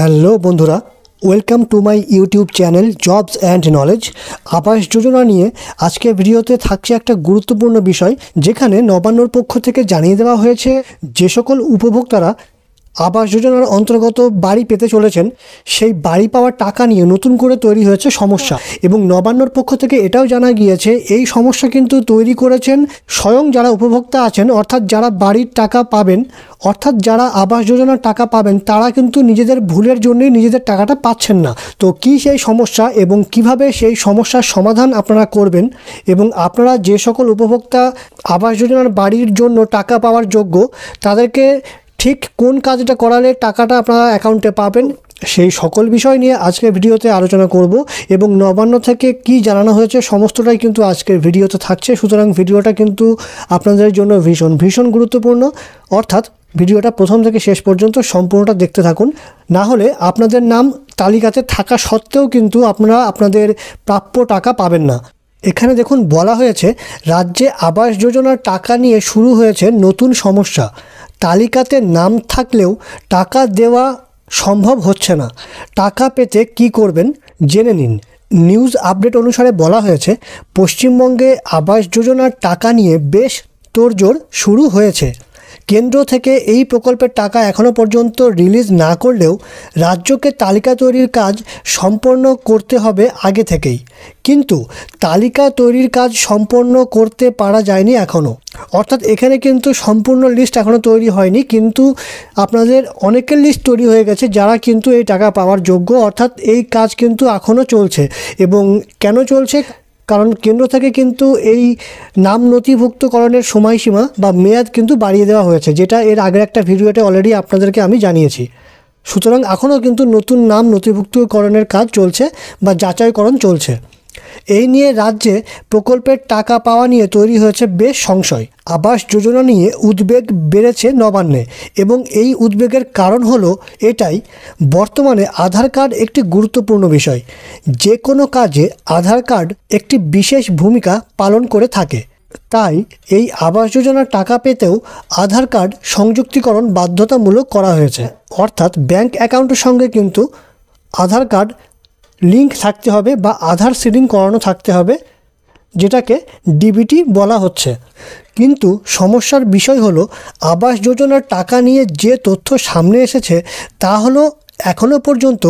hello বন্ধুরা welcome to my YouTube channel jobs and knowledge Awas Yojana নিয়ে আজকে ভিডিওতে থাকছে একটা গুরুত্বপূর্ণ বিষয় যেখানে নবান্নর পক্ষ থেকে জানিয়ে দেওয়া হয়েছে যে সকল উপভোক্তারা আবাস যোজনার অন্তর্গত বাড়ি পেতে চলেছেন সেই বাড়ি পাওয়ার টাকা নিয়ে নতুন করে তৈরি হয়েছে সমস্যা এবং নবান্নর পক্ষ থেকে এটাও জানা গিয়েছে এই সমস্যা কিন্তু তৈরি করেছেন স্বয়ং যারা উপভোক্তা আছেন অর্থাৎ যারা বাড়ির টাকা পাবেন অর্থাৎ যারা আবাস যোজনার টাকা পাবেন তারা কিন্তু নিজেদের ভুলের জন্যই নিজেদের টাকাটা পাচ্ছেন না তো কি সেই সমস্যা এবং কিভাবে সেই সমস্যার সমাধান আপনারা করবেন এবং আপনারা যে সকল উপভোক্তা আবাস যোজনার বাড়ির জন্য টাকা পাওয়ার যোগ্য তাদেরকে ঠিক কোন কাজটা করালে টাকাটা আপনারা অ্যাকাউন্টে পাবেন সেই সকল বিষয় নিয়ে আজকের ভিডিওতে আলোচনা করব এবং নবান্ন থেকে কি জানানো হয়েছে সমস্তটাই কিন্তু আজকের ভিডিওতে থাকছে সুতরাং ভিডিওটা কিন্তু আপনাদের জন্য ভীষণ ভীষণ গুরুত্বপূর্ণ অর্থাৎ ভিডিওটা প্রথম থেকে শেষ পর্যন্ত সম্পূর্ণটা দেখতে থাকুন না হলে আপনাদের নাম তালিকাতে থাকা সত্ত্বেও কিন্তু আপনারা আপনাদের প্রাপ্য টাকা পাবেন না এখানে দেখুন বলা হয়েছে রাজ্যে আবাস যোজনার টাকা নিয়ে শুরু হয়েছে নতুন সমস্যা তালিকাতে নাম থাকলেও টাকা দেওয়া সম্ভব হচ্ছে না টাকা পেতে কি করবেন জেনে নিন নিউজ আপডেট অনুসারে বলা হয়েছে পশ্চিমবঙ্গে আবাস যোজনার টাকা নিয়ে বেশ তোড়জোড় শুরু হয়েছে কেন্দ্র থেকে এই প্রকল্পের টাকা এখনও পর্যন্ত রিলিজ না করলেও রাজ্যকে তালিকা তৈরির কাজ সম্পন্ন করতে হবে আগে থেকেই কিন্তু তালিকা তৈরির কাজ সম্পন্ন করতে পারা যায়নি এখনও অর্থাৎ এখানে কিন্তু সম্পূর্ণ লিস্ট এখনও তৈরি হয়নি কিন্তু আপনাদের অনেকের লিস্ট তৈরি হয়ে গেছে যারা কিন্তু এই টাকা পাওয়ার যোগ্য অর্থাৎ এই কাজ কিন্তু এখনও চলছে এবং কেন চলছে কারণ কেন্দ্র থেকে কিন্তু এই নাম নথিভুক্তকরণের সময়সীমা বা মেয়াদ কিন্তু বাড়িয়ে দেওয়া হয়েছে যেটা এর আগের একটা ভিডিওতে অলরেডি আপনাদেরকে আমি জানিয়েছি সুতরাং এখনও কিন্তু নতুন নাম নথিভুক্তকরণের কাজ চলছে বা যাচাইকরণ চলছে এই নিয়ে রাজ্যে প্রকল্পের টাকা পাওয়া নিয়ে তৈরি হয়েছে বেশ সংশয় আবাস যোজনা নিয়ে উদ্বেগ বেড়েছে নবান্নে এবং এই উদ্বেগের কারণ হলো এটাই বর্তমানে আধার কার্ড একটি গুরুত্বপূর্ণ বিষয় যে কোনো কাজে আধার কার্ড একটি বিশেষ ভূমিকা পালন করে থাকে তাই এই আবাস যোজনার টাকা পেতেও আধার কার্ড সংযুক্তিকরণ বাধ্যতামূলক করা হয়েছে অর্থাৎ ব্যাংক অ্যাকাউন্টের সঙ্গে কিন্তু আধার কার্ড লিঙ্ক থাকতে হবে বা আধার সিডিং করানো থাকতে হবে যেটাকে ডিবিটি বলা হচ্ছে কিন্তু সমস্যার বিষয় হলো আবাস যোজনার টাকা নিয়ে যে তথ্য সামনে এসেছে তা হলো এখনও পর্যন্ত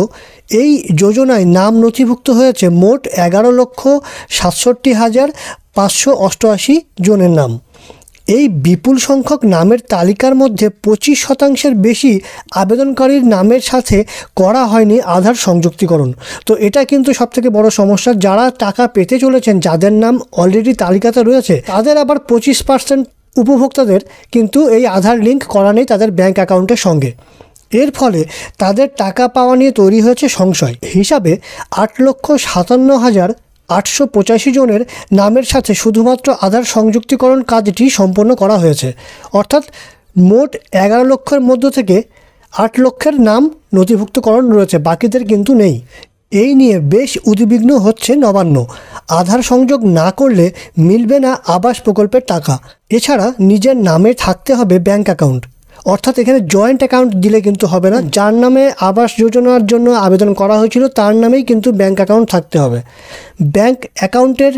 এই যোজনায় নাম নথিভুক্ত হয়েছে মোট এগারো লক্ষ সাতষট্টি হাজার পাঁচশো অষ্টআশি জনের নাম এই বিপুল সংখ্যক নামের তালিকার মধ্যে পঁচিশ শতাংশের বেশি আবেদনকারীর নামের সাথে করা হয়নি আধার সংযুক্তিকরণ তো এটা কিন্তু সবথেকে বড় সমস্যা যারা টাকা পেতে চলেছেন যাদের নাম অলরেডি তালিকাতে রয়েছে তাদের আবার পঁচিশ পার্সেন্ট উপভোক্তাদের কিন্তু এই আধার লিঙ্ক করা নেই তাদের ব্যাঙ্ক অ্যাকাউন্টের সঙ্গে এর ফলে তাদের টাকা পাওয়া নিয়ে তৈরি হয়েছে সংশয় হিসাবে আট লক্ষ সাতান্ন হাজার আটশো পঁচাশি জনের নামের সাথে শুধুমাত্র আধার সংযুক্তিকরণ কাজটি সম্পন্ন করা হয়েছে অর্থাৎ মোট এগারো লক্ষের মধ্য থেকে আট লক্ষের নাম নথিভুক্তকরণ রয়েছে বাকিদের কিন্তু নেই এই নিয়ে বেশ উদ্বিগ্ন হচ্ছে নবান্ন আধার সংযোগ না করলে মিলবে না আবাস প্রকল্পের টাকা এছাড়া নিজের নামে থাকতে হবে ব্যাংক অ্যাকাউন্ট অর্থাৎ এখানে জয়েন্ট অ্যাকাউন্ট দিলে কিন্তু হবে না যার নামে আবাস যোজনার জন্য আবেদন করা হয়েছিল তার নামেই কিন্তু ব্যাংক অ্যাকাউন্ট থাকতে হবে ব্যাংক অ্যাকাউন্টের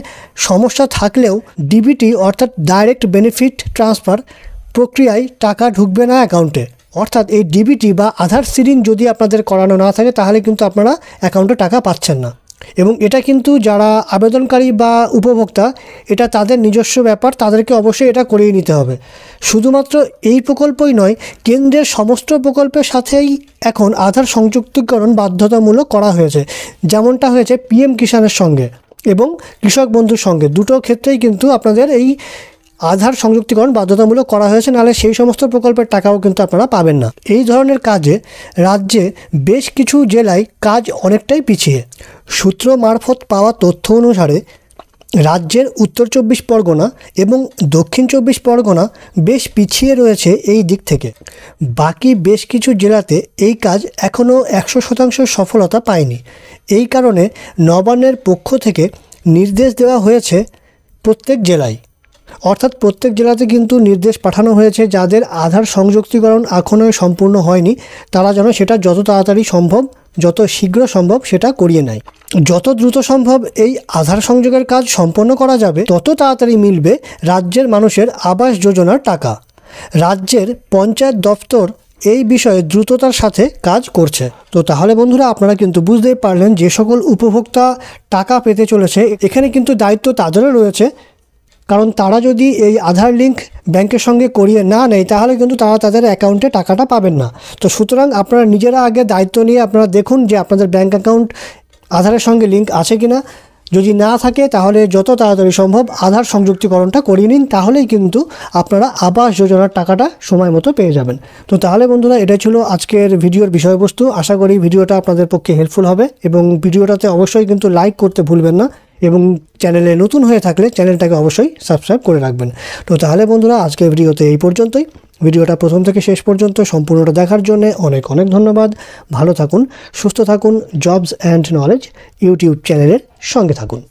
সমস্যা থাকলেও ডিবিটি অর্থাৎ ডাইরেক্ট বেনিফিট ট্রান্সফার প্রক্রিয়ায় টাকা ঢুকবে না অ্যাকাউন্টে অর্থাৎ এই ডিবিটি বা আধার সিডিং যদি আপনাদের করানো না থাকে তাহলে কিন্তু আপনারা অ্যাকাউন্টে টাকা পাচ্ছেন না এবং এটা কিন্তু যারা আবেদনকারী বা উপভোক্তা এটা তাদের নিজস্ব ব্যাপার তাদেরকে অবশ্যই এটা করিয়ে নিতে হবে শুধুমাত্র এই প্রকল্পই নয় কেন্দ্রের সমস্ত প্রকল্পের সাথেই এখন আধার সংযুক্তিকরণ বাধ্যতামূলক করা হয়েছে যেমনটা হয়েছে পিএম কিষাণের সঙ্গে এবং কৃষক বন্ধুর সঙ্গে দুটো ক্ষেত্রেই কিন্তু আপনাদের এই আধার সংযুক্তিকরণ বাধ্যতামূলক করা হয়েছে নাহলে সেই সমস্ত প্রকল্পের টাকাও কিন্তু আপনারা পাবেন না এই ধরনের কাজে রাজ্যে বেশ কিছু জেলায় কাজ অনেকটাই পিছিয়ে সূত্র মারফত পাওয়া তথ্য অনুসারে রাজ্যের উত্তর চব্বিশ পরগনা এবং দক্ষিণ চব্বিশ পরগনা বেশ পিছিয়ে রয়েছে এই দিক থেকে বাকি বেশ কিছু জেলাতে এই কাজ এখনও একশো শতাংশ সফলতা পায়নি এই কারণে নবান্নের পক্ষ থেকে নির্দেশ দেওয়া হয়েছে প্রত্যেক জেলায় অর্থাৎ প্রত্যেক জেলাতে কিন্তু নির্দেশ পাঠানো হয়েছে যাদের আধার সংযুক্তিকরণ এখনও সম্পূর্ণ হয়নি তারা যেন সেটা যত তাড়াতাড়ি সম্ভব যত শীঘ্র সম্ভব সেটা করিয়ে নেয় যত দ্রুত সম্ভব এই আধার সংযোগের কাজ সম্পন্ন করা যাবে তত তাড়াতাড়ি মিলবে রাজ্যের মানুষের আবাস যোজনার টাকা রাজ্যের পঞ্চায়েত দপ্তর এই বিষয়ে দ্রুততার সাথে কাজ করছে তো তাহলে বন্ধুরা আপনারা কিন্তু বুঝতেই পারলেন যে সকল উপভোক্তা টাকা পেতে চলেছে এখানে কিন্তু দায়িত্ব তাদেরও রয়েছে কারণ তারা যদি এই আধার লিঙ্ক ব্যাংকের সঙ্গে করিয়ে না নেয় তাহলে কিন্তু তারা তাদের অ্যাকাউন্টে টাকাটা পাবেন না তো সুতরাং আপনারা নিজেরা আগে দায়িত্ব নিয়ে আপনারা দেখুন যে আপনাদের ব্যাংক অ্যাকাউন্ট আধারের সঙ্গে লিঙ্ক আছে কি না যদি না থাকে তাহলে যত তাড়াতাড়ি সম্ভব আধার সংযুক্তিকরণটা করিয়ে নিন তাহলেই কিন্তু আপনারা আবাস যোজনার টাকাটা সময় মতো পেয়ে যাবেন তো তাহলে বন্ধুরা এটা ছিল আজকের ভিডিওর বিষয়বস্তু আশা করি ভিডিওটা আপনাদের পক্ষে হেল্পফুল হবে এবং ভিডিওটাতে অবশ্যই কিন্তু লাইক করতে ভুলবেন না এবং চ্যানেলে নতুন হয়ে থাকলে চ্যানেলটাকে অবশ্যই সাবস্ক্রাইব করে রাখবেন তো তাহলে বন্ধুরা আজকে ভিডিওতে এই পর্যন্তই ভিডিওটা প্রথম থেকে শেষ পর্যন্ত সম্পূর্ণটা দেখার জন্য অনেক অনেক ধন্যবাদ ভালো থাকুন সুস্থ থাকুন জবস অ্যান্ড নলেজ ইউটিউব চ্যানেলের সঙ্গে থাকুন